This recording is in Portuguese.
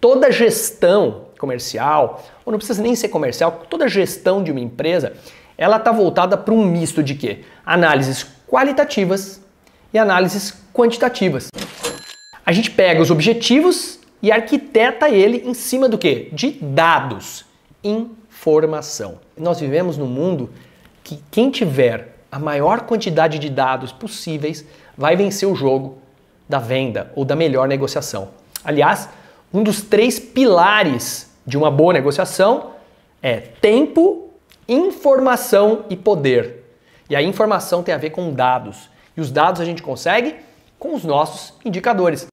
Toda gestão comercial, ou não precisa nem ser comercial, toda gestão de uma empresa, ela está voltada para um misto de quê? Análises qualitativas e análises quantitativas. A gente pega os objetivos e arquiteta ele em cima do quê? De dados, informação. Nós vivemos num mundo que quem tiver a maior quantidade de dados possíveis vai vencer o jogo da venda ou da melhor negociação. Aliás, um dos três pilares de uma boa negociação é tempo, informação e poder. E a informação tem a ver com dados. E os dados a gente consegue com os nossos indicadores.